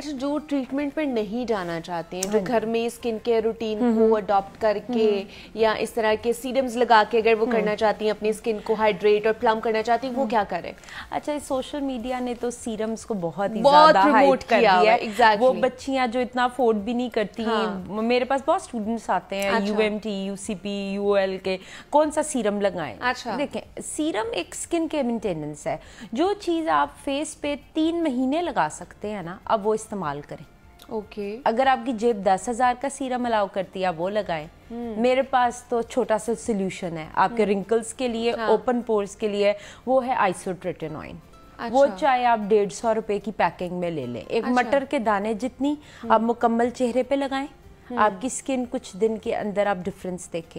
अच्छा जो ट्रीटमेंट पे नहीं जाना चाहते हैं जो हाँ घर में स्किन केयर रूटीन को अडॉप्ट हम्म। करके हम्म, हम्म। या इस तरह के सीरम्स लगा के अगर वो करना चाहती हैं अपनी स्किन को हाइड्रेट और प्लम करना चाहती हैं वो क्या करें अच्छा इस सोशल मीडिया ने तो सीरम्स को बहुत ही बहुत कर दिया है वो बच्चियां जो इतना अफोर्ड भी नहीं करती हाँ। मेरे पास बहुत स्टूडेंट्स आते हैं यूएमटी यूसीपी यूएल के कौन सा सीरम लगाएं अच्छा देखें सीरम एक स्किन केयर मेंटेनेंस है जो चीज आप फेस पे तीन महीने लगा सकते हैं ना अब वो इस इस्तेमाल करें ओके okay. अगर आपकी जेब दस हज़ार का सीरम अलाउ करती है आप वो लगाएं Hmm. मेरे पास तो छोटा सा सोल्यूशन है आपके hmm. हम्म। रिंकल्स के लिए ओपन हाँ. पोर्स के लिए वो है आइसोट्रेटन अच्छा। वो चाहे आप डेढ़ सौ रुपए की पैकिंग में ले लें एक अच्छा। मटर के दाने जितनी hmm. आप हम्म। मुकम्मल चेहरे पे लगाएं आपकी स्किन कुछ दिन के अंदर आप डिफरेंस देखेंगे